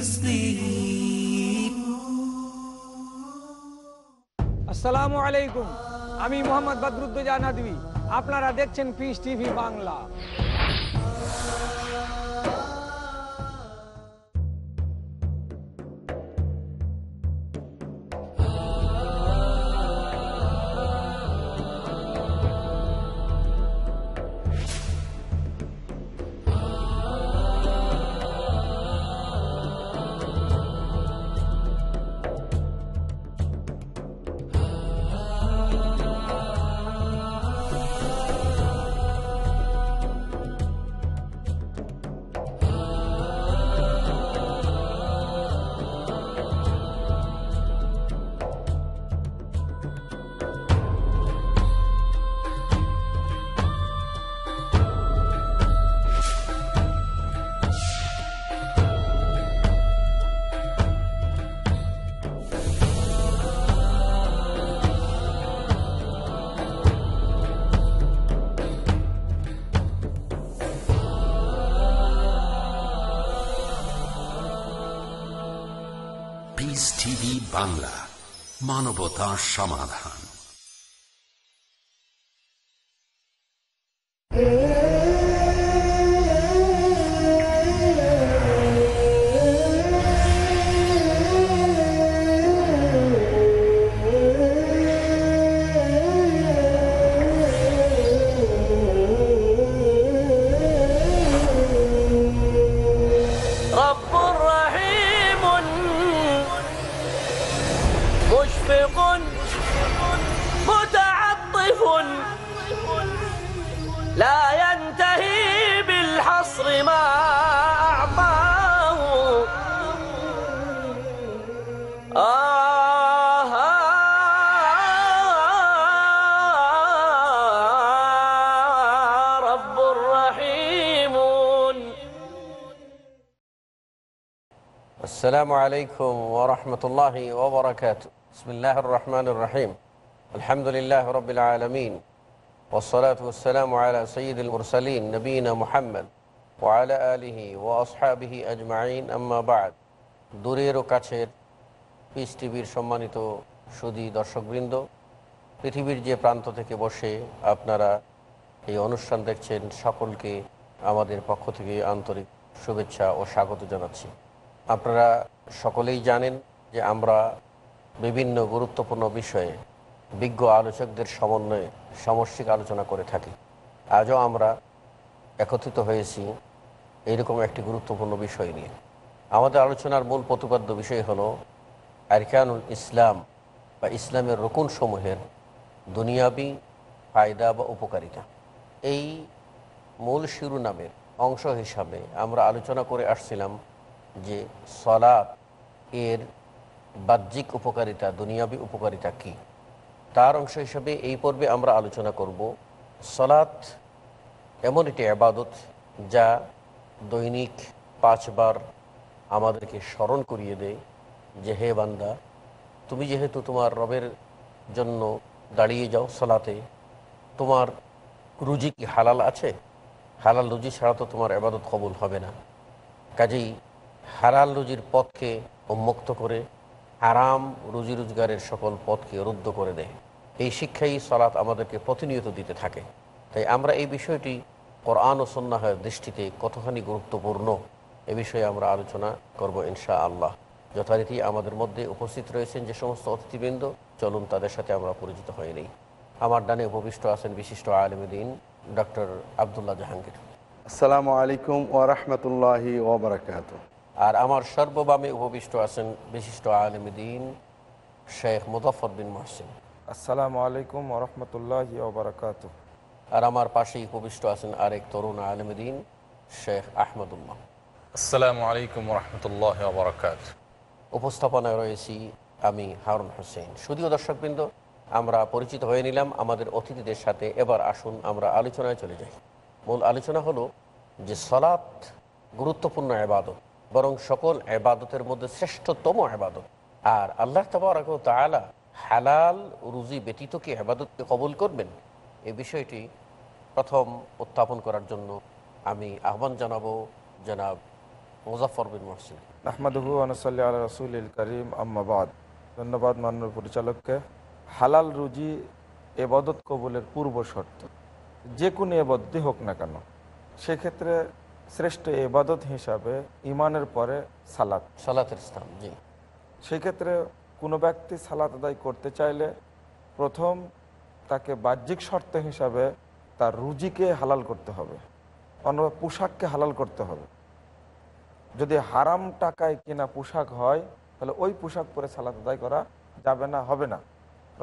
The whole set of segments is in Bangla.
আসসালামু আলাইকুম আমি মোহাম্মদ বদরুদ্দানাদি আপনারা দেখছেন পিস টিভি বাংলা বাংলা মানবতা সমাধান لا ينتهي بالحصر ما أعطاه آه، آه، آه، رب رحيم السلام عليكم ورحمة الله وبركاته بسم الله الرحمن الرحيم الحمد لله رب العالمين দূরের ও কাছের পিস টিভির সম্মানিত সুদী দর্শকবৃন্দ পৃথিবীর যে প্রান্ত থেকে বসে আপনারা এই অনুষ্ঠান দেখছেন সকলকে আমাদের পক্ষ থেকে আন্তরিক শুভেচ্ছা ও স্বাগত জানাচ্ছি আপনারা সকলেই জানেন যে আমরা বিভিন্ন গুরুত্বপূর্ণ বিষয়ে বিজ্ঞ আলোচকদের সমন্বয়ে সমষ্টিক আলোচনা করে থাকি আজও আমরা একত্রিত হয়েছি এরকম একটি গুরুত্বপূর্ণ বিষয় নিয়ে আমাদের আলোচনার মূল প্রতিপাদ্য বিষয় হল আরকানুল ইসলাম বা ইসলামের সমূহের দুনিয়াবি ফায়দা বা উপকারিতা এই মূল শিরোনামের অংশ হিসাবে আমরা আলোচনা করে আসছিলাম যে সলাপ এর বাহ্যিক উপকারিতা দুনিয়াবি উপকারিতা কী তার অংশ হিসাবে এই পর্বে আমরা আলোচনা করব সলাত এমন একটি আবাদত যা দৈনিক পাঁচবার আমাদেরকে স্মরণ করিয়ে দেয় যে হে বান্দা তুমি যেহেতু তোমার রবের জন্য দাঁড়িয়ে যাও সলাতে তোমার রুজি কি হালাল আছে হালাল রুজি ছাড়া তো তোমার আবাদত কবুল হবে না কাজেই হালাল রুজির পথকে উন্মুক্ত করে হারাম রুজি রোজগারের সকল পথকে রুদ্ধ করে দেয় এই শিক্ষাই সলাৎ আমাদেরকে প্রতিনিয়ত দিতে থাকে তাই আমরা এই বিষয়টি কোরআন ও সন্ন্যাহের দৃষ্টিতে কতখানি গুরুত্বপূর্ণ এ বিষয়ে আমরা আলোচনা করব ইনশা আল্লাহ যথারীতি আমাদের মধ্যে উপস্থিত রয়েছেন যে সমস্ত অতিথিবৃন্দ চলুন তাদের সাথে আমরা পরিচিত হয়ে নেই আমার ডানে উপবিষ্ট আছেন বিশিষ্ট দিন ডক্টর আবদুল্লাহ জাহাঙ্গীর আসসালামু আলাইকুম ওয়া বারাকাতুহু আর আমার সর্ববামে উপবিষ্ট আছেন বিশিষ্ট আলমদিন শেখ মুজফর বিন মহসিন আসসালামু আলাইকুম ওরহমতুল্লাহ ওবরাকাত আর আমার পাশেই উপবিষ্ট আছেন আরেক তরুণ আলমদিন শেখ আহমদুল্লাহ আসসালামু আলাইকুম রহমতুল্লাহ ওবরাকাত উপস্থাপনায় রয়েছি আমি হারুন হোসেন শুধুও দর্শকবৃন্দ আমরা পরিচিত হয়ে নিলাম আমাদের অতিথিদের সাথে এবার আসুন আমরা আলোচনায় চলে যাই মূল আলোচনা হলো যে সলাৎ গুরুত্বপূর্ণ আবাদত বরং সকল এবাদতের মধ্যে শ্রেষ্ঠতম এবাদত আর আল্লাহ তবরক তালা হালাল রুজি ব্যতীত কি আবাদতকে কবল করবেন এ বিষয়টি প্রথম উত্থাপন করার জন্য আমি আহ্বান জানাবো জনাব মুজাফর বিন মহসিন আহমদহু করিম আহমাবাদ ধন্যবাদ মাননীয় পরিচালককে হালাল রুজি এবাদত কবুলের পূর্ব শর্ত যে কোনো এবদ্ধি হোক না কেন সেক্ষেত্রে শ্রেষ্ঠ এবাদত হিসাবে ইমানের পরে সালাত সালাতের স্থান জি সেক্ষেত্রে কোনো ব্যক্তি সালাত আদায় করতে চাইলে প্রথম তাকে বাহ্যিক শর্ত হিসাবে তার রুজিকে হালাল করতে হবে অন্য পোশাককে হালাল করতে হবে যদি হারাম টাকায় কেনা পোশাক হয় তাহলে ওই পোশাক পরে সালাত আদায় করা যাবে না হবে না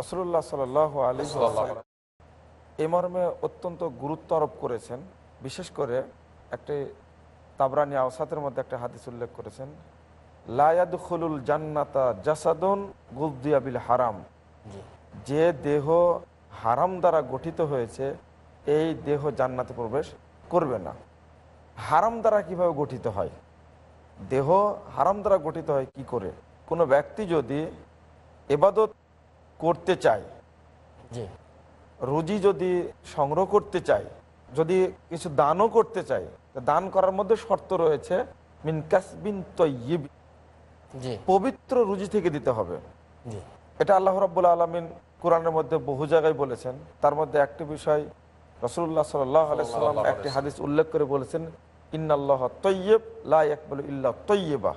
রসুল্লাহ সাল আলী এই মর্মে অত্যন্ত গুরুত্ব আরোপ করেছেন বিশেষ করে একটি তাবরানি আওসাতের মধ্যে একটা হাদিস উল্লেখ করেছেন লায়াদুল জান্নাতা জাসাদুন গুবদিয়াবিল হারাম যে দেহ হারাম দ্বারা গঠিত হয়েছে এই দেহ জান্নাতে প্রবেশ করবে না হারাম দ্বারা কিভাবে গঠিত হয় দেহ হারাম দ্বারা গঠিত হয় কি করে কোনো ব্যক্তি যদি এবাদত করতে চায় রুজি যদি সংগ্রহ করতে চায় যদি কিছু দানও করতে চায় দান করার মধ্যে শর্ত রয়েছে পবিত্র রুজি থেকে দিতে হবে এটা আল্লাহ রাবুল আলমিন কোরআনের মধ্যে বহু জায়গায় বলেছেন তার মধ্যে একটি বিষয় রসুল্লাহ সাল্লাম একটি হাদিস উল্লেখ করে বলেছেন ইন্নআল্লাহ তৈয়ব লাকবুল ইল্লাহ তৈয়বা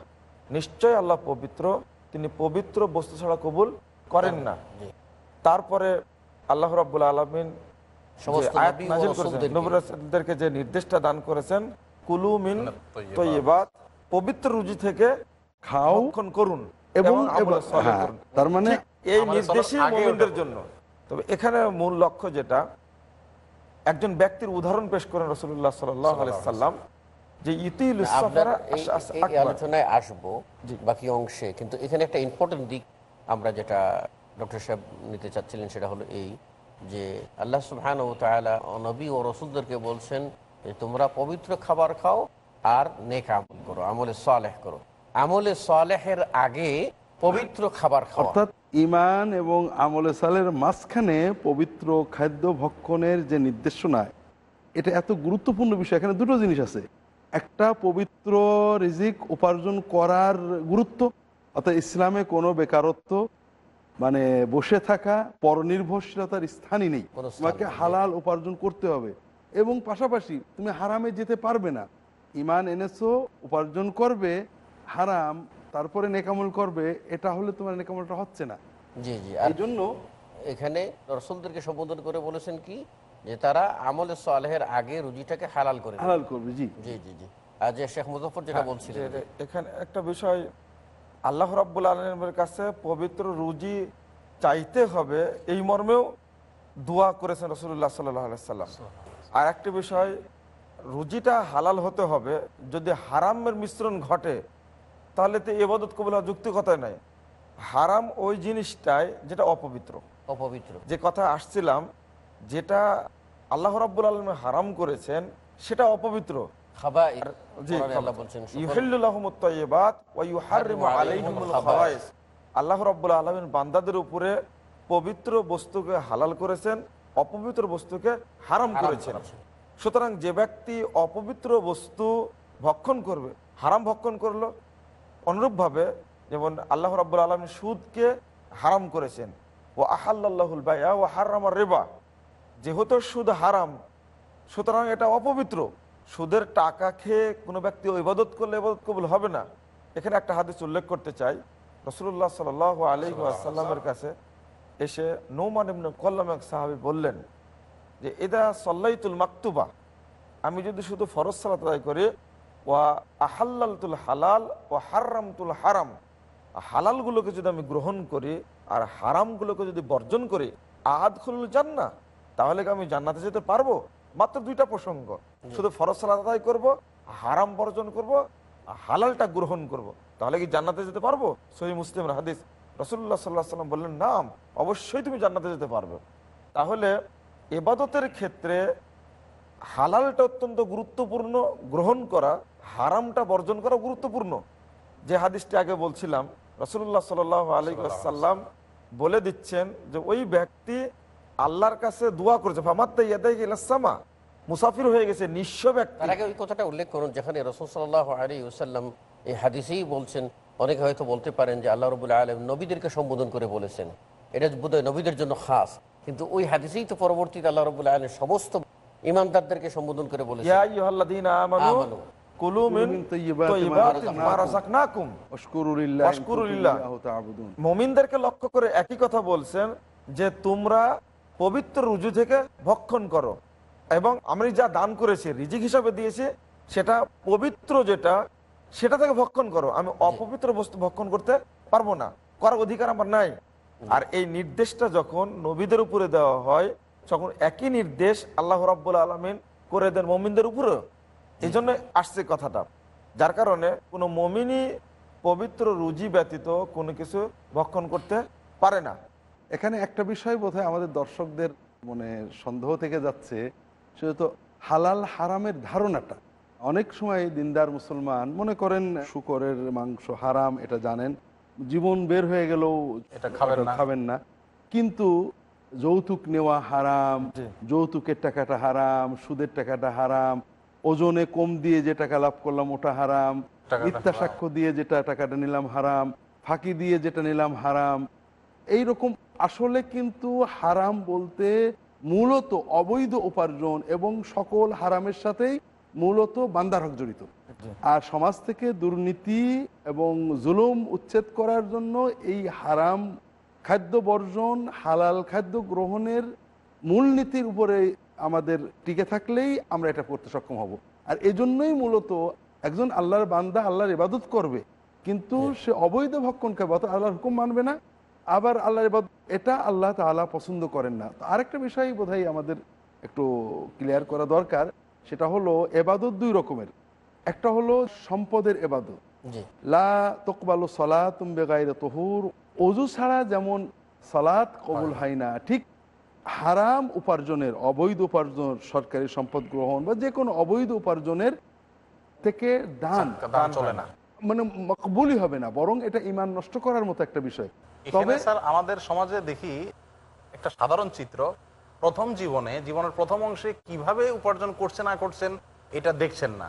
নিশ্চয় আল্লাহ পবিত্র তিনি পবিত্র বস্তু ছাড়া কবুল করেন না তারপরে আল্লাহ রাবুল আলমিন যে নির্দেশটা দান করেছেন তৈবাদ পবিত্র রুজি থেকে খাও করুন এবং হ্যাঁ, তার মানে এই জন্য তবে এখানে মূল লক্ষ্য যেটা একজন ব্যক্তির উদাহরণ পেশ করেন রসুল্লাহ সাল্লাম যে আলোচনায় আসবো বাকি অংশে কিন্তু এখানে একটা ইম্পর্টেন্ট দিক আমরা যেটা ডক্টর সাহেব নিতে চাচ্ছিলেন সেটা হলো এই যে আল্লাহ সুহান ও তালা নবী ও রসুলদেরকে বলছেন যে তোমরা পবিত্র খাবার খাও আর নেক আমল করো আমলে সালেহ করো আমলে সালেহের আগে পবিত্র খাবার খাও অর্থাৎ ইমান এবং আমলে সালের মাঝখানে পবিত্র খাদ্য ভক্ষণের যে নির্দেশনা এটা এত গুরুত্বপূর্ণ বিষয় এখানে দুটো জিনিস আছে একটা পবিত্র রিজিক উপার্জন করার গুরুত্ব অর্থাৎ ইসলামে কোনো বেকারত্ব মানে বসে থাকা পরনির্ভরশীলতার স্থানই নেই তোমাকে হালাল উপার্জন করতে হবে এবং পাশাপাশি তুমি হারামে যেতে পারবে না ইমান এনেছো উপার্জন করবে হারাম তারপরে নেকামল করবে এটা হলে তোমার নেকামলটা হচ্ছে না জি জি এই জন্য এখানে দর্শকদেরকে সম্বোধন করে বলেছেন কি যে তারা আমলে সালেহের আগে রুজিটাকে হালাল করে হালাল করবে জি জি জি জি আর যে শেখ মুজফর যেটা হ্যাঁ, বলছিলেন এখানে একটা বিষয় আল্লাহ রাবুল আলমের কাছে পবিত্র রুজি চাইতে হবে এই মর্মেও দোয়া করেছেন রসুল্লাহ সাল্লাহ সাল্লাম আর একটি বিষয় রুজিটা হালাল হতে হবে যদি হারামের মিশ্রণ ঘটে তাহলে তো এবাদত কবুল যুক্তিকতায় নাই হারাম ওই জিনিসটাই যেটা অপবিত্র অপবিত্র যে কথা আসছিলাম যেটা আল্লাহ রাবুল আলম হারাম করেছেন সেটা অপবিত্র সুতরাং যে ব্যক্তি অপবিত্র বস্তু ভক্ষণ করবে হারাম ভক্ষণ করলো অনুরূপ ভাবে যেমন আল্লাহ রব্বুল আলম সুদকে হারাম করেছেন ও আহাল্লাহুল বায়া ও হারামার রেবা যেহেতু সুদ হারাম সুতরাং এটা অপবিত্র সুদের টাকা খেয়ে কোনো ব্যক্তি ইবাদত করলে ইবাদত কবুল হবে না এখানে একটা হাদিস উল্লেখ করতে চাই রসুল্লাহ সাল আলী আসাল্লামের কাছে এসে নৌমান ইবনু কল্লাম এক সাহাবি বললেন যে এদা সল্লাইতুল মাকতুবা আমি যদি শুধু ফরজ সালাত আদায় করি ওয়া আহাল্লালতুল হালাল ও হাররামতুল হারাম হালালগুলোকে যদি আমি গ্রহণ করি আর হারামগুলোকে যদি বর্জন করি আহাদ খুলুল না তাহলে কি আমি জান্নাতে যেতে পারবো মাত্র দুইটা প্রসঙ্গ শুধু ফরজ আদায় করবো হারাম বর্জন করব হালালটা গ্রহণ করব। তাহলে কি জান্নাতে যেতে পারবো সহি মুসলিম হাদিস রসুল্লাহ সাল্লাহ সাল্লাম বললেন নাম অবশ্যই তুমি জান্নাতে যেতে পারবে তাহলে এবাদতের ক্ষেত্রে হালালটা অত্যন্ত গুরুত্বপূর্ণ গ্রহণ করা হারামটা বর্জন করা গুরুত্বপূর্ণ যে হাদিসটি আগে বলছিলাম রসুল্লাহ সাল আলাইসাল্লাম বলে দিচ্ছেন যে ওই ব্যক্তি আল্লাহর কাছে দোয়া করেছে ফামাত্তা ইয়াদাই ইলাসামা মুসাফির হয়ে গেছে নিঃস্ব ব্যক্তি আগে ওই কথাটা উল্লেখ করুন যেখানে রসুল্লাহ আলী ওসাল্লাম এই হাদিসেই বলছেন অনেকে হয়তো বলতে পারেন যে আল্লাহ রবুল্লা আলম নবীদেরকে সম্বোধন করে বলেছেন এটা বোধহয় নবীদের জন্য খাস কিন্তু ওই হাদিসেই তো পরবর্তীতে আল্লাহ রবুল্লা আলম সমস্ত ইমানদারদেরকে সম্বোধন করে বলেছেন লক্ষ্য করে একই কথা বলছেন যে তোমরা পবিত্র রুজু থেকে ভক্ষণ করো এবং আমি যা দান করেছি রিজিক হিসাবে দিয়েছে সেটা পবিত্র যেটা সেটা থেকে ভক্ষণ করো আমি অপবিত্র বস্তু ভক্ষণ করতে পারবো না করার অধিকার আমার নাই আর এই নির্দেশটা যখন নবীদের উপরে দেওয়া হয় তখন একই নির্দেশ আল্লাহ রাব্বুল আলমিন করে দেন মমিনদের উপরে এই জন্য আসছে কথাটা যার কারণে কোনো মমিনই পবিত্র রুজি ব্যতীত কোনো কিছু ভক্ষণ করতে পারে না এখানে একটা বিষয় বোধ আমাদের দর্শকদের মানে সন্দেহ থেকে যাচ্ছে সেটা তো হালাল হারামের ধারণাটা অনেক সময় দিনদার মুসলমান মনে করেন শুকরের মাংস হারাম এটা জানেন জীবন বের হয়ে গেলেও এটা খাবেন না কিন্তু যৌতুক নেওয়া হারাম যৌতুকের টাকাটা হারাম সুদের টাকাটা হারাম ওজনে কম দিয়ে যে টাকা লাভ করলাম ওটা হারাম মিথ্যা সাক্ষ্য দিয়ে যেটা টাকাটা নিলাম হারাম ফাঁকি দিয়ে যেটা নিলাম হারাম এই রকম আসলে কিন্তু হারাম বলতে মূলত অবৈধ উপার্জন এবং সকল হারামের সাথেই মূলত বান্দার হক জড়িত আর সমাজ থেকে দুর্নীতি এবং জুলুম উচ্ছেদ করার জন্য এই হারাম খাদ্য বর্জন হালাল খাদ্য গ্রহণের মূলনীতির উপরে আমাদের টিকে থাকলেই আমরা এটা করতে সক্ষম হব আর এজন্যই মূলত একজন আল্লাহর বান্দা আল্লাহর ইবাদত করবে কিন্তু হ্যাঁ। সে অবৈধ ভক্ষণ খাবে অর্থাৎ আল্লাহর হুকুম মানবে না আবার আল্লাহ এটা আল্লাহ তালা পছন্দ করেন না আরেকটা বিষয় বোধহয় আমাদের একটু ক্লিয়ার করা দরকার সেটা হলো এবাদত দুই রকমের একটা হলো সম্পদের এবাদত লা তকবালু সলাত বেগাইরে তহুর অজু ছাড়া যেমন সালাত কবুল হয় না ঠিক হারাম উপার্জনের অবৈধ উপার্জন সরকারি সম্পদ গ্রহণ বা যে কোনো অবৈধ উপার্জনের থেকে দান চলে না মানে মকবুলই হবে না বরং এটা ইমান নষ্ট করার মতো একটা বিষয় তবে স্যার আমাদের সমাজে দেখি একটা সাধারণ চিত্র প্রথম জীবনে জীবনের প্রথম অংশে কিভাবে উপার্জন করছে না করছেন এটা দেখছেন না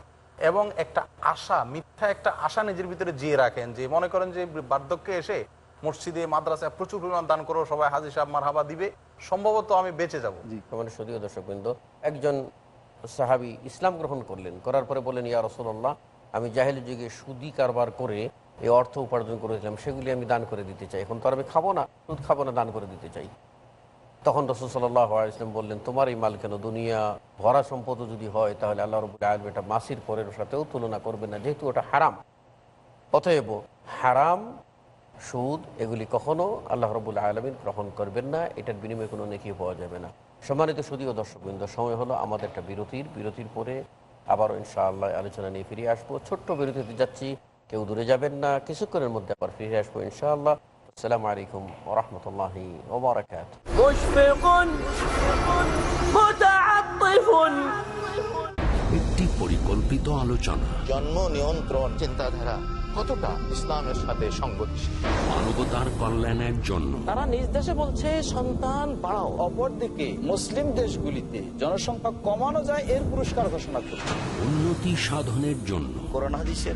এবং একটা আশা মিথ্যা একটা আশা নিজের ভিতরে জিয়ে রাখেন যে মনে করেন যে বার্ধক্যে এসে মসজিদে মাদ্রাসায় প্রচুর পরিমাণ দান করো সবাই হাজির সাহেব মার হাবা দিবে সম্ভবত আমি বেঁচে যাবো মানে সদীয় একজন সাহাবি ইসলাম গ্রহণ করলেন করার পরে বলেন ইয়া রসল্লাহ আমি জাহেল যুগে সুদি কারবার করে এই অর্থ উপার্জন করেছিলাম সেগুলি আমি দান করে দিতে চাই এখন তো আমি খাবো না দুধ খাবো না দান করে দিতে চাই তখন রসুল সাল্লাহ ইসলাম বললেন তোমার এই মাল কেন দুনিয়া ভরা সম্পদ যদি হয় তাহলে আল্লাহ রবুল আলম এটা মাসির পরের সাথেও তুলনা করবে না যেহেতু ওটা হারাম অতএব হারাম সুদ এগুলি কখনও আল্লাহ রবুল আলমিন গ্রহণ করবেন না এটার বিনিময়ে কোনো নেকি পাওয়া যাবে না সম্মানিত দর্শক দর্শকবৃন্দ সময় হলো আমাদের একটা বিরতির বিরতির পরে আবারও ইনশাআল্লাহ আলোচনা নিয়ে ফিরে আসবো ছোট্ট বিরতিতে যাচ্ছি কেউ দূরে যাবেন না কিছুক্ষণের মধ্যে আবার ফিরে আসবো ইনশাআল্লাহ আসসালামু আলাইকুম ওরহমতুল্লাহ একটি পরিকল্পিত আলোচনা জন্ম নিয়ন্ত্রণ চিন্তাধারা কতটা ইসলামের সাথে মানবতার কল্যাণের জন্য তারা নিজ দেশে বলছে সন্তান বাড়াও অপরদিকে মুসলিম দেশগুলিতে জনসংখ্যা কমানো যায় এর পুরস্কার ঘোষণা করছে উন্নতি সাধনের জন্য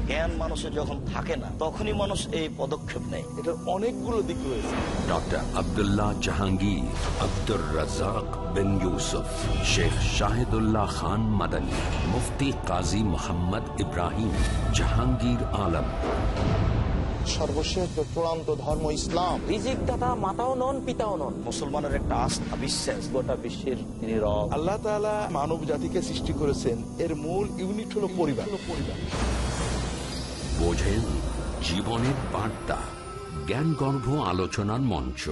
জ্ঞান মানুষের যখন থাকে না তখনই মানুষ এই পদক্ষেপ নেয় এটার অনেকগুলো দিক রয়েছে জাহাঙ্গীর আব্দুর রাজাক বিন ইউসুফ শেখ শাহিদুল্লাহ খান মাদানী মুফতি কাজী মোহাম্মদ ইব্রাহিম জাহাঙ্গীর আলম সর্বশেষ ধর্ম ইসলাম মাতাও নন পিতাও নন মুসলমানের একটা গোটা বিশ্বের আল্লাহ মানব জাতিকে সৃষ্টি করেছেন এর মূল ইউনিট পরিবার বোঝেন জীবনের বার্তা জ্ঞানগর্ভ আলোচনার মঞ্চ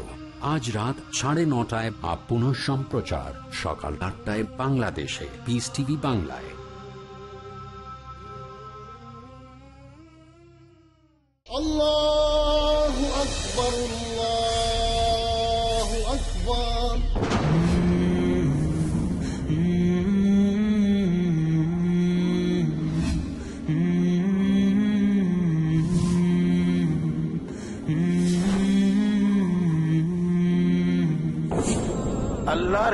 আজ রাত সাড়ে নটায় আপ পুনঃ সম্প্রচার সকাল আটটায় বাংলাদেশে পিস টিভি বাংলায়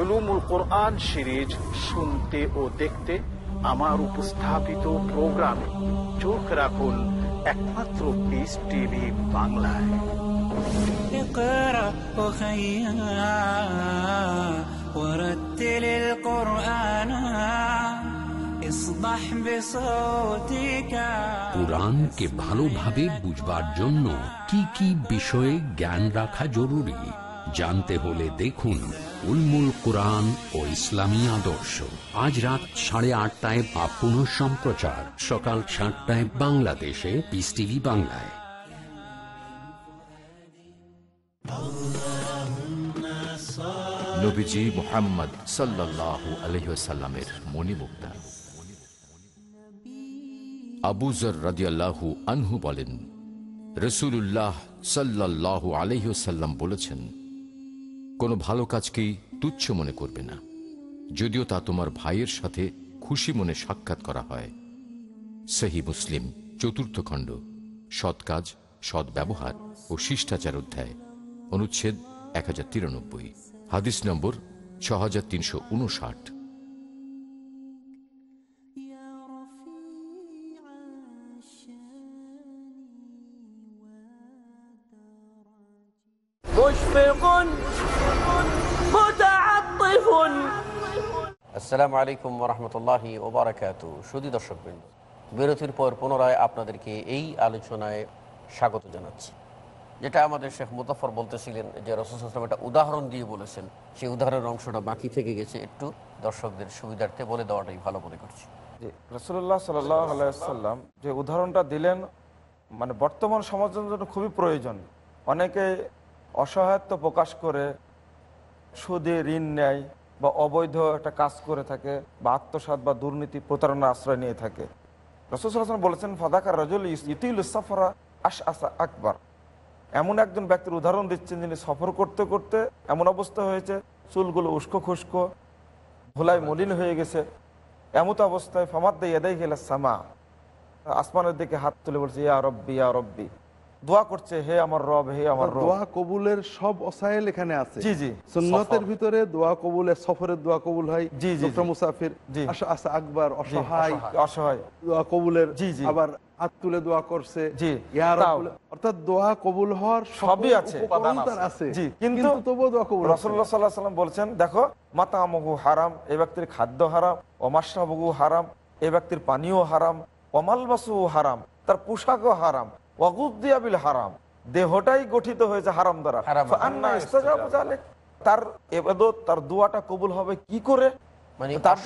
উলুমুল কোরআন সিরিজ শুনতে ও দেখতে আমার উপস্থাপিত প্রোগ্রামে চোখ একমাত্র টিভি ভালোভাবে বুঝবার জন্য কি বিষয়ে জ্ঞান রাখা জরুরি জানতে হলে দেখুন উলমুল কোরআন ও ইসলামী আদর্শ আজ রাত সাড়ে আটটায় বা পুনঃ সম্প্রচার সকাল সাতটায় বাংলাদেশে পিস টিভি বাংলায় নবীজি আনহু বলেন রসুল্লাহ বলেছেন কোনো ভালো কাজকেই তুচ্ছ মনে করবে না যদিও তা তোমার ভাইয়ের সাথে খুশি মনে সাক্ষাৎ করা হয় সেহি মুসলিম চতুর্থ খণ্ড সৎ কাজ সৎ ব্যবহার ও শিষ্টাচার অধ্যায় অনুচ্ছেদ এক হাজার তিরানব্বই হাদিস নম্বর ছ আসসালামু আলাইকুম রহমতুল্লাহি ওবরাকাত সুদী দর্শকবৃন্দ বিরতির পর পুনরায় আপনাদেরকে এই আলোচনায় স্বাগত জানাচ্ছি যেটা আমাদের শেখ মুজাফর বলতেছিলেন যে রসুলাম একটা উদাহরণ দিয়ে বলেছেন সেই উদাহরণের অংশটা বাকি থেকে গেছে একটু দর্শকদের সুবিধার্থে বলে দেওয়াটাই ভালো মনে করছি যে রসুল্লাহ সাল্লাম যে উদাহরণটা দিলেন মানে বর্তমান সমাজের জন্য খুবই প্রয়োজন অনেকে অসহায়ত্ব প্রকাশ করে সুদে ঋণ নেয় বা অবৈধ একটা কাজ করে থাকে বা আত্মসাত বা দুর্নীতি প্রতারণার আশ্রয় নিয়ে থাকে রসুসাল্লাম বলেছেন ফাদাকার রাজুল ইতিউল সফরা আশ আসা আকবর এমন একজন ব্যক্তির উদাহরণ দিচ্ছেন যিনি সফর করতে করতে এমন অবস্থা হয়েছে চুলগুলো উস্কো খুস্কো ভোলায় মলিন হয়ে গেছে এমত অবস্থায় ফামাদ্দা এদাই গেলে সামা আসমানের দিকে হাত তুলে বলছে ইয়া রব্বি ইয়া রব্বি দোয়া করছে হে আমার রব হে আমার দোয়া কবুলের সব অসাইল এখানে আছে জি জি সুন্নতের ভিতরে দোয়া কবুলের সফরের দোয়া কবুল হয় জি জি মুসাফির আকবর অসহায় অসহায় দোয়া কবুলের জি জি আবার হাত তুলে দোয়া করছে অর্থাৎ দোয়া কবুল হওয়ার সবই আছে জি কিন্তু তবুও দোয়া কবুল রসল্লা সাল্লাহ সাল্লাম বলছেন দেখো মাতামহু হারাম এ ব্যক্তির খাদ্য হারাম বগু হারাম এ ব্যক্তির পানীয় হারাম অমালবাসু হারাম তার পোশাকও হারাম ওয়াকুদ্দিয়াবিল হারাম দেহটাই গঠিত হয়েছে হারাম দ্বারা তার এবাদত তার দোয়াটা কবুল হবে কি করে মানে তার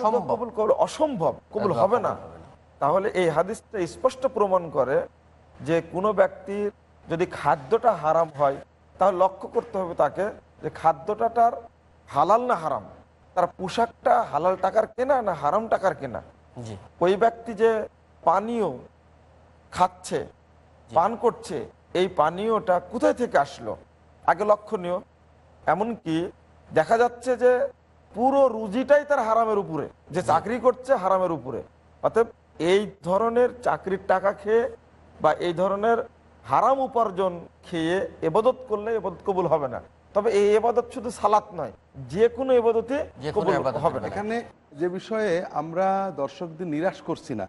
কবুল অসম্ভব কবুল হবে না তাহলে এই হাদিসটা স্পষ্ট প্রমাণ করে যে কোনো ব্যক্তির যদি খাদ্যটা হারাম হয় তাহলে লক্ষ্য করতে হবে তাকে যে খাদ্যটা তার হালাল না হারাম তার পোশাকটা হালাল টাকার কেনা না হারাম টাকার কেনা ওই ব্যক্তি যে পানীয় খাচ্ছে পান করছে এই পানীয়টা কোথায় থেকে আসলো আগে লক্ষণীয় এমনকি দেখা যাচ্ছে যে পুরো রুজিটাই তার হারামের উপরে যে চাকরি করছে হারামের উপরে অতএব এই ধরনের চাকরির টাকা খেয়ে বা এই ধরনের হারাম উপার্জন খেয়ে এবাদত করলে এবাদত কবুল হবে না তবে এই এবাদত শুধু সালাত নয় যে কোনো এবাদতে হবে না এখানে যে বিষয়ে আমরা দর্শকদের নিরাশ করছি না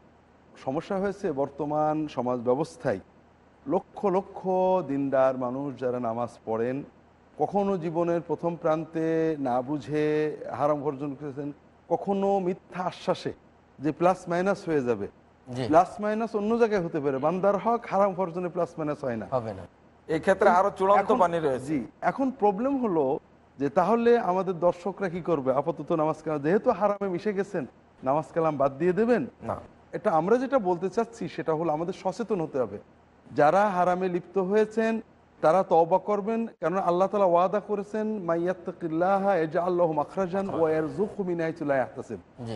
সমস্যা হয়েছে বর্তমান সমাজ ব্যবস্থায় লক্ষ লক্ষ দিনদার মানুষ যারা নামাজ পড়েন কখনো জীবনের প্রথম প্রান্তে না বুঝে হারাম অর্জন করেছেন কখনো মিথ্যা আশ্বাসে যে প্লাস মাইনাস হয়ে যাবে প্লাস মাইনাস অন্য জায়গায় হতে পারে বান্দার হক হারাম অর্জনে প্লাস মাইনাস হয় না হবে না এক্ষেত্রে আরো চূড়ান্ত পানি রয়েছে এখন প্রবলেম হলো যে তাহলে আমাদের দর্শকরা কি করবে আপাতত নামাজ কালাম যেহেতু হারামে মিশে গেছেন নামাজ কালাম বাদ দিয়ে দেবেন না এটা আমরা যেটা বলতে চাচ্ছি সেটা হলো আমাদের সচেতন হতে হবে যারা হারামে লিপ্ত হয়েছেন তারা তবা করবেন কেন আল্লাহ তালা ওয়াদা করেছেন মাইয়াত্তাকিল্লাহা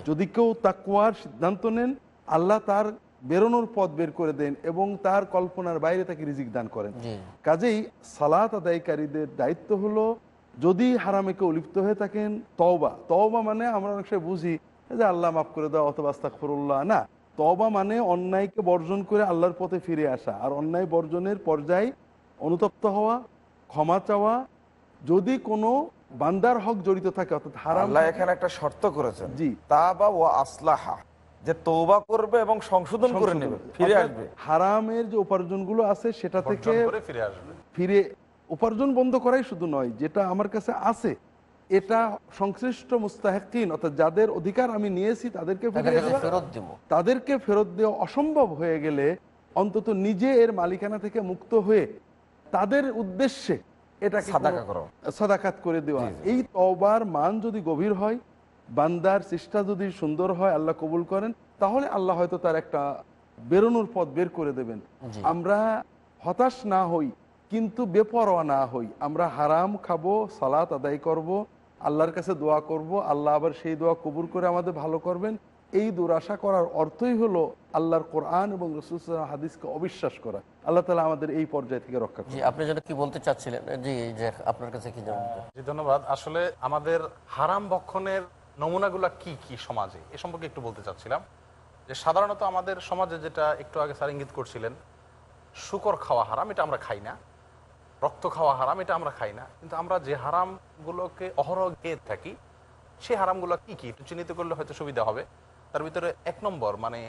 যদি কেউ তাকুয়ার সিদ্ধান্ত নেন আল্লাহ তার বেরোনোর পথ বের করে দেন এবং তার কল্পনার বাইরে তাকে রিজিক দান করেন কাজেই সালাত আদায়কারীদের দায়িত্ব হলো যদি হারামে কেউ লিপ্ত হয়ে থাকেন তওবা তওবা মানে আমরা অনেক সময় বুঝি যে আল্লাহ মাফ করে দেওয়া অথবা আস্তাক না তবা মানে অন্যায়কে বর্জন করে আল্লাহর পথে ফিরে আসা আর অন্যায় বর্জনের পর্যায়ে অনুতপ্ত হওয়া ক্ষমা চাওয়া যদি কোনো বান্দার হক জড়িত থাকে অর্থাৎ এখানে একটা শর্ত করেছেন জি তা বা ও আসলাহা যে তৌবা করবে এবং সংশোধন করে নেবে ফিরে আসবে হারামের যে উপার্জনগুলো আছে সেটা থেকে ফিরে আসবে ফিরে উপার্জন বন্ধ করাই শুধু নয় যেটা আমার কাছে আছে এটা সংশ্লিষ্ট মুস্তাহিন অর্থাৎ যাদের অধিকার আমি নিয়েছি তাদেরকে ফেরত দেব তাদেরকে ফেরত দেওয়া অসম্ভব হয়ে গেলে অন্তত নিজে এর মালিকানা থেকে মুক্ত হয়ে তাদের উদ্দেশ্যে এটাকে সাদাকাত করে দেওয়া এই তবার মান যদি গভীর হয় বান্দার চেষ্টা যদি সুন্দর হয় আল্লাহ কবুল করেন তাহলে আল্লাহ হয়তো তার একটা বেরোনোর পথ বের করে দেবেন আমরা হতাশ না হই কিন্তু বেপরোয়া না হই আমরা হারাম খাবো সালাত আদায় করবো আল্লাহর কাছে দোয়া করব আল্লাহ আবার সেই দোয়া কবুর করে আমাদের ভালো করবেন এই দুরাশা করার অর্থই হলো আল্লাহর কোরআন এবং রসুল হাদিসকে অবিশ্বাস করা আল্লাহ তালা আমাদের এই পর্যায় থেকে রক্ষা করবে আপনি যেটা কি বলতে চাচ্ছিলেন জি আপনার কাছে কি জি ধন্যবাদ আসলে আমাদের হারাম ভক্ষণের নমুনাগুলো কি কি সমাজে এ সম্পর্কে একটু বলতে চাচ্ছিলাম যে সাধারণত আমাদের সমাজে যেটা একটু আগে স্যার ইঙ্গিত করছিলেন শুকর খাওয়া হারাম এটা আমরা খাই না রক্ত খাওয়া হারাম এটা আমরা খাই না কিন্তু আমরা যে হারামগুলোকে অহরহ খেয়ে থাকি সেই হারামগুলো কী কী চিহ্নিত করলে হয়তো সুবিধা হবে তার ভিতরে এক নম্বর মানে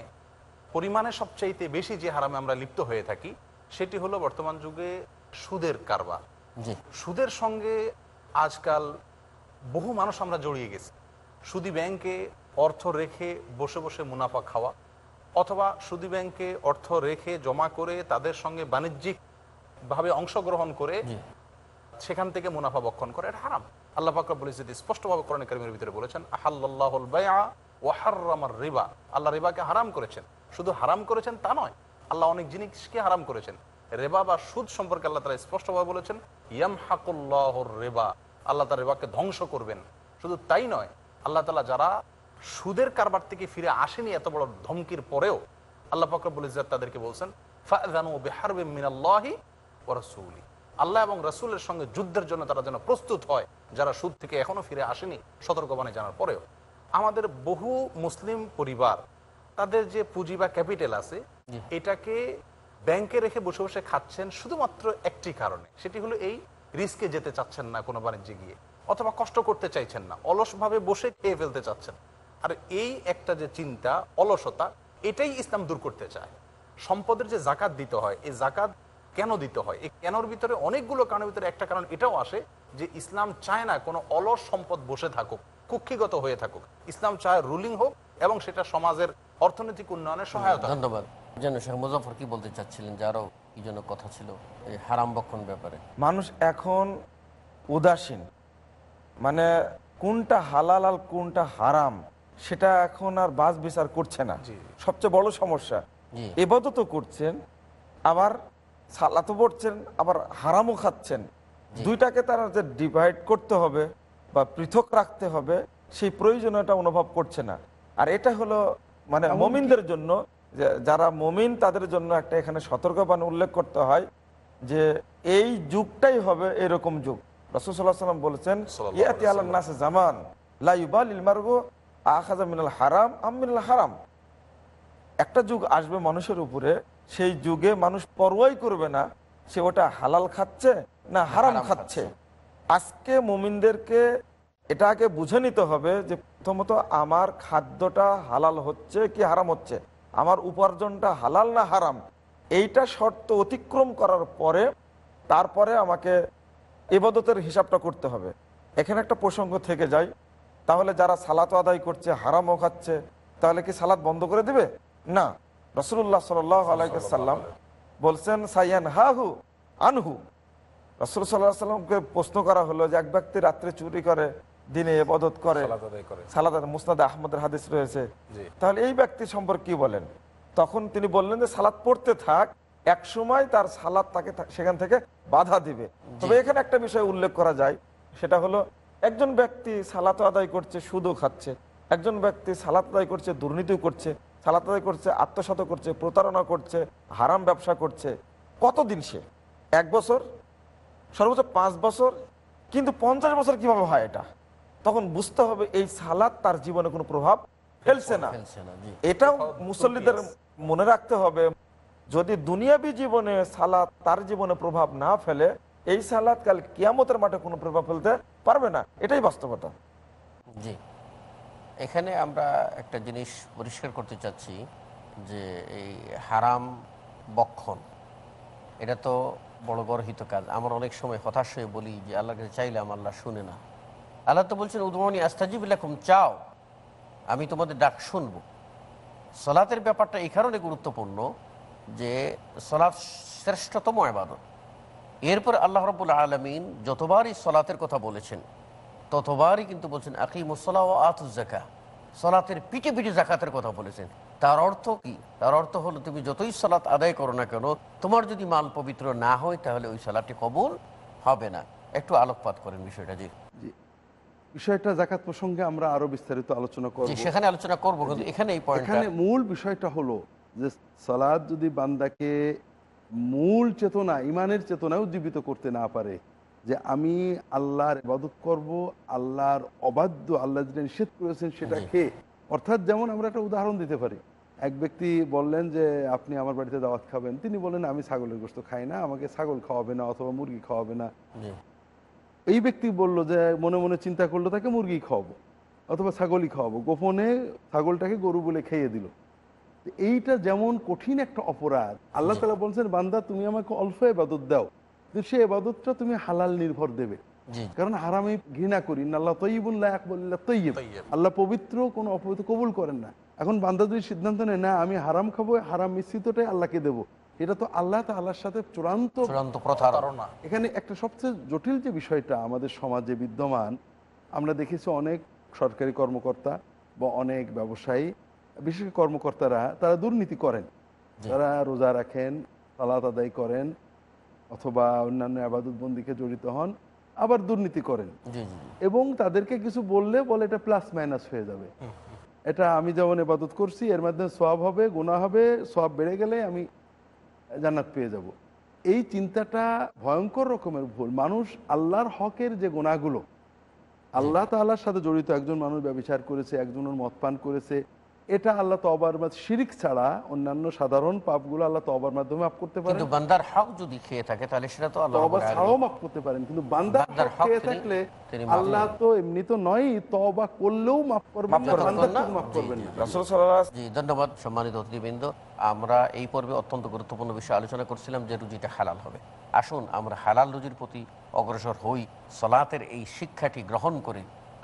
পরিমাণে সবচাইতে বেশি যে হারামে আমরা লিপ্ত হয়ে থাকি সেটি হলো বর্তমান যুগে সুদের কারবার সুদের সঙ্গে আজকাল বহু মানুষ আমরা জড়িয়ে গেছি সুদি ব্যাংকে অর্থ রেখে বসে বসে মুনাফা খাওয়া অথবা সুদি ব্যাংকে অর্থ রেখে জমা করে তাদের সঙ্গে বাণিজ্যিক ভাবে অংশগ্রহণ করে সেখান থেকে মুনাফা বক্ষণ করে এটা হারাম আল্লাহ ফাকরাবুল ইজত স্পষ্টভাবে কোরআন কারিমের ভিতরে বলেছেন রিবা আল্লাহ রিবাকে হারাম করেছেন শুধু হারাম করেছেন তা নয় আল্লাহ অনেক জিনিসকে হারাম করেছেন রেবা বা সুদ সম্পর্কে আল্লাহ তারা স্পষ্টভাবে বলেছেন রেবা আল্লাহ তার রেবাকে ধ্বংস করবেন শুধু তাই নয় আল্লাহ তালা যারা সুদের কারবার থেকে ফিরে আসেনি এত বড় ধমকির পরেও আল্লাহ ফাকরাবুল ইজাদ তাদেরকে বলছেন ফাজানু বেহারবে মিনাল্লাহি ওরসৌলি আল্লাহ এবং রসুলের সঙ্গে যুদ্ধের জন্য তারা যেন প্রস্তুত হয় যারা সুদ থেকে এখনও ফিরে আসেনি সতর্কবাণী জানার পরেও আমাদের বহু মুসলিম পরিবার তাদের যে পুঁজি বা ক্যাপিটাল আছে এটাকে ব্যাংকে রেখে বসে বসে খাচ্ছেন শুধুমাত্র একটি কারণে সেটি হলো এই রিস্কে যেতে চাচ্ছেন না কোনো বাণিজ্যে গিয়ে অথবা কষ্ট করতে চাইছেন না অলসভাবে বসে খেয়ে ফেলতে চাচ্ছেন আর এই একটা যে চিন্তা অলসতা এটাই ইসলাম দূর করতে চায় সম্পদের যে জাকাত দিতে হয় এই জাকাত কেন দিতে হয় এই কেনর ভিতরে অনেকগুলো কারণের ভিতরে একটা কারণ এটাও আসে যে ইসলাম চায় না কোনো অলস সম্পদ বসে থাকুক কুক্ষিগত হয়ে থাকুক ইসলাম চায় রুলিং হোক এবং সেটা সমাজের অর্থনৈতিক উন্নয়নের সহায়তা ধন্যবাদ যেন শেখ মুজাফর কি বলতে চাচ্ছিলেন যে আরও কি জন্য কথা ছিল এই হারাম বক্ষণ ব্যাপারে মানুষ এখন উদাসীন মানে কোনটা হালাল আর কোনটা হারাম সেটা এখন আর বাস বিচার করছে না সবচেয়ে বড় সমস্যা এবাদত করছেন আবার সালাতো পড়ছেন আবার হারামও খাচ্ছেন দুইটাকে তারা যে ডিভাইড করতে হবে বা পৃথক রাখতে হবে সেই প্রয়োজনীয়টা অনুভব করছে না আর এটা হলো মানে মমিনদের জন্য যারা মমিন তাদের জন্য একটা এখানে সতর্কবাণী উল্লেখ করতে হয় যে এই যুগটাই হবে এরকম যুগ রসুল্লাহ বলেছেন ইয়াতি আল্লাহ জামান মিনাল হারাম আমিনাল হারাম একটা যুগ আসবে মানুষের উপরে সেই যুগে মানুষ পরোয়াই করবে না সে ওটা হালাল খাচ্ছে না হারাম খাচ্ছে আজকে মুমিনদেরকে এটাকে বুঝে নিতে হবে যে প্রথমত আমার খাদ্যটা হালাল হচ্ছে কি হারাম হচ্ছে আমার উপার্জনটা হালাল না হারাম এইটা শর্ত অতিক্রম করার পরে তারপরে আমাকে এবাদতের হিসাবটা করতে হবে এখানে একটা প্রসঙ্গ থেকে যায় তাহলে যারা সালাত আদায় করছে হারামও খাচ্ছে তাহলে কি সালাত বন্ধ করে দেবে না রসুল্লাহ সাল্লাম বলছেন সাইয়ান হাহু আনহু রসুল সাল্লাহ সাল্লামকে প্রশ্ন করা হলো যে এক ব্যক্তি রাত্রে চুরি করে দিনে এবাদত করে সালাদ মুসনাদ আহমদের হাদিস রয়েছে তাহলে এই ব্যক্তি সম্পর্কে কি বলেন তখন তিনি বললেন যে সালাদ পড়তে থাক এক সময় তার সালাদ তাকে সেখান থেকে বাধা দিবে তবে এখানে একটা বিষয় উল্লেখ করা যায় সেটা হলো একজন ব্যক্তি সালাত আদায় করছে সুদও খাচ্ছে একজন ব্যক্তি সালাত আদায় করছে দুর্নীতিও করছে সালাত করছে আত্মসাত করছে প্রতারণা করছে হারাম ব্যবসা করছে কতদিন সে এক বছর সর্বোচ্চ পাঁচ বছর কিন্তু পঞ্চাশ বছর কিভাবে হয় এটা তখন বুঝতে হবে এই সালাদ তার জীবনে কোনো প্রভাব ফেলছে না এটাও মুসল্লিদের মনে রাখতে হবে যদি দুনিয়াবি জীবনে সালাদ তার জীবনে প্রভাব না ফেলে এই সালাদ কাল কিয়ামতের মাঠে কোনো প্রভাব ফেলতে পারবে না এটাই বাস্তবতা জি এখানে আমরা একটা জিনিস পরিষ্কার করতে চাচ্ছি যে এই হারাম বক্ষণ এটা তো বড় গর্হিত কাজ আমরা অনেক সময় হতাশ হয়ে বলি যে আল্লাহকে চাইলাম আল্লাহ শুনে না আল্লাহ তো বলছেন উদ্ভাবনী আস্তাজিব এরকম চাও আমি তোমাদের ডাক শুনব সলাতের ব্যাপারটা এই কারণে গুরুত্বপূর্ণ যে সলাৎ শ্রেষ্ঠতম আবাদত এরপর আল্লাহ রবুল্লা আলমিন যতবারই সলাতের কথা বলেছেন ততবারই কিন্তু বলছেন আকি মুসলা ও আতুজাকা সলাতের পিঠে পিঠে জাকাতের কথা বলেছেন তার অর্থ কি তার অর্থ হলো তুমি যতই সলাৎ আদায় করো না কেন তোমার যদি মাল পবিত্র না হয় তাহলে ওই সলাটি কবুল হবে না একটু আলোকপাত করেন বিষয়টা জি বিষয়টা জাকাত প্রসঙ্গে আমরা আরো বিস্তারিত আলোচনা করব সেখানে আলোচনা করব কিন্তু এখানে এই পয়েন্ট এখানে মূল বিষয়টা হলো যে সালাদ যদি বান্দাকে মূল চেতনা ইমানের চেতনায় উজ্জীবিত করতে না পারে যে আমি আল্লাহর ইবাদত করব আল্লাহর অবাধ্য আল্লাহ যেটা নিষেধ করেছেন সেটা খেয়ে অর্থাৎ যেমন আমরা একটা উদাহরণ দিতে পারি এক ব্যক্তি বললেন যে আপনি আমার বাড়িতে দাওয়াত খাবেন তিনি বললেন আমি ছাগলের গোস্ত খাই না আমাকে ছাগল খাওয়াবে না অথবা মুরগি খাওয়াবে না এই ব্যক্তি বলল যে মনে মনে চিন্তা করলো তাকে মুরগি খাওয়াবো অথবা ছাগলই খাওয়াবো গোপনে ছাগলটাকে গরু বলে খেয়ে দিল এইটা যেমন কঠিন একটা অপরাধ আল্লাহ তালা বলছেন বান্দা তুমি আমাকে অল্প এবাদত দাও সে এবাদতটা তুমি হালাল নির্ভর দেবে কারণ আমি ঘৃণা করি আল্লাহ তৈবুল্লাহ আল্লাহ পবিত্র কোন অপবিত্র কবুল করেন না এখন বান্দা যদি সিদ্ধান্ত নেয় না আমি হারাম খাবো হারাম মিশ্রিতটাই আল্লাহকে দেবো এটা তো আল্লাহ আল্লাহর সাথে চূড়ান্ত চূড়ান্ত প্রতারণা এখানে একটা সবচেয়ে জটিল যে বিষয়টা আমাদের সমাজে বিদ্যমান আমরা দেখেছি অনেক সরকারি কর্মকর্তা বা অনেক ব্যবসায়ী বিশেষ কর্মকর্তারা তারা দুর্নীতি করেন তারা রোজা রাখেন তালাত আদায় করেন অথবা অন্যান্য বন্দীকে জড়িত হন আবার দুর্নীতি করেন এবং তাদেরকে কিছু বললে বলে এটা প্লাস মাইনাস হয়ে যাবে এটা আমি যেমন এবাদত করছি এর মাধ্যমে সব হবে গোনা হবে সব বেড়ে গেলে আমি জান্নাত পেয়ে যাব। এই চিন্তাটা ভয়ঙ্কর রকমের ভুল মানুষ আল্লাহর হকের যে গোনাগুলো আল্লাহ তাল্লাহর সাথে জড়িত একজন মানুষ ব্যবচার করেছে একজনের মদ পান করেছে এটা আল্লাহ তবার শিরিক ছাড়া অন্যান্য সাধারণ পাপগুলো আল্লাহ তবার মাধ্যমে মাফ করতে পারেন বান্দার হক যদি খেয়ে থাকে তাহলে সেটা তো আল্লাহ তবা ছাড়াও মাফ করতে পারেন কিন্তু বান্দার হক খেয়ে থাকলে আল্লাহ তো এমনি তো নয় তবা করলেও মাফ করবেন মাফ করবেন ধন্যবাদ সম্মানিত অতিথিবৃন্দ আমরা এই পর্বে অত্যন্ত গুরুত্বপূর্ণ বিষয় আলোচনা করছিলাম যে রুজিটা হালাল হবে আসুন আমরা হালাল রুজির প্রতি অগ্রসর হই সলাতের এই শিক্ষাটি গ্রহণ করি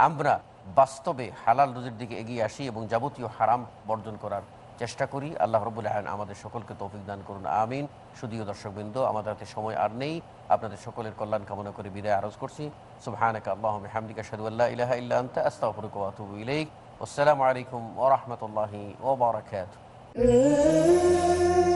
আমরা বাস্তবে হালাল রুজির দিকে এগিয়ে আসি এবং যাবতীয় হারাম বর্জন করার চেষ্টা করি আল্লাহ রবুল্লাহ আমাদের সকলকে তৌফিক দান করুন আমিন শুধুও দর্শকবৃন্দ আমাদের হাতে সময় আর নেই আপনাদের সকলের কল্যাণ কামনা করে বিদায় আরজ করছি সুবাহানক আল্লাহ হামদিকা আসসালামু আলাইকুম ওয়া রাহমাতুল্লাহি ওয়া বারাকাতুহু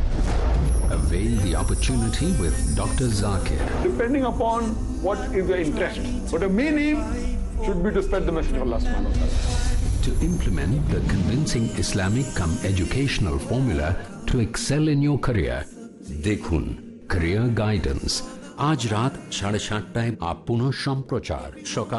Avail the opportunity with Dr. Zakir. Depending upon what is the interest. But the main aim should be to spread the message of Allah subhanahu wa ta'ala. To implement the convincing Islamic come educational formula to excel in your career. dekhun career guidance. আজ রাত সাড়ে সাতটায় আপ পুনঃ সম্প্রচার